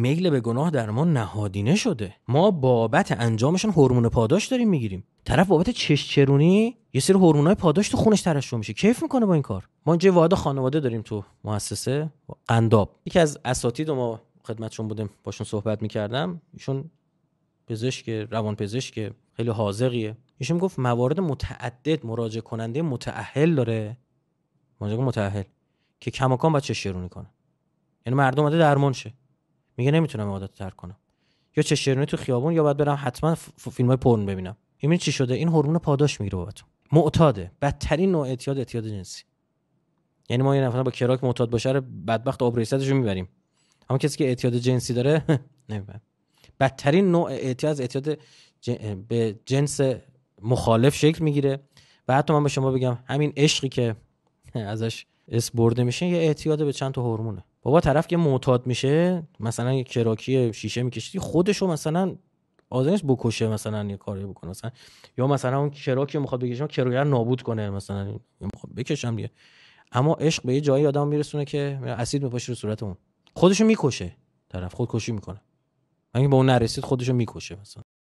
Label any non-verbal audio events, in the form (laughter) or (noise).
میل به گناه در ما نهادینه شده ما بابت انجامشون هورمون پاداش داریم میگیریم طرف بابت چشچرونی یه سری هورمونای پاداش تو خونش ترشح میشه کیف میکنه با این کار ما اینجا واحد خانواده داریم تو مؤسسه قنداب یکی از اساتید ما خدمتشون بودیم باشون صحبت میکردم ایشون پزشک روان پزشک خیلی حاضقیه ایشون گفت موارد متعدد مراجع کننده متأهل داره مراجع متأهل که کماکان باید چشچرونی کنه یعنی مردم اومده درمان شه میگه نمیتونم عادت ترک کنم یا چشرونی تو خیابون یا باید برم حتما فیلم های پرن ببینم این چی شده این هورمون پاداش میگیره بابت معتاده بدترین نوع اعتیاد اعتیاد جنسی یعنی ما یه نفر با کراک معتاد باشه آره، رو بدبخت آب رو میبریم اما کسی که اعتیاد جنسی داره (laughs) نمیبره بدترین نوع اعتیاد اعتیاد به جنس مخالف شکل میگیره و حتی من به شما بگم همین عشقی که (laughs) ازش اس برده میشه یه اعتیاد به چند تا هورمونه بابا طرف که معتاد میشه مثلا یه کراکی شیشه میکشیدی خودشو مثلا آزنش بکشه مثلا یه کاری بکنه مثلا یا مثلا اون کراکی میخواد بکشه رو نابود کنه مثلا میخواد بکشم دیگه اما عشق به یه جایی آدم میرسونه که اسید میپاشه رو صورت اون خودشو میکشه طرف خودکشی میکنه اگه به اون نرسید خودشو میکشه مثلا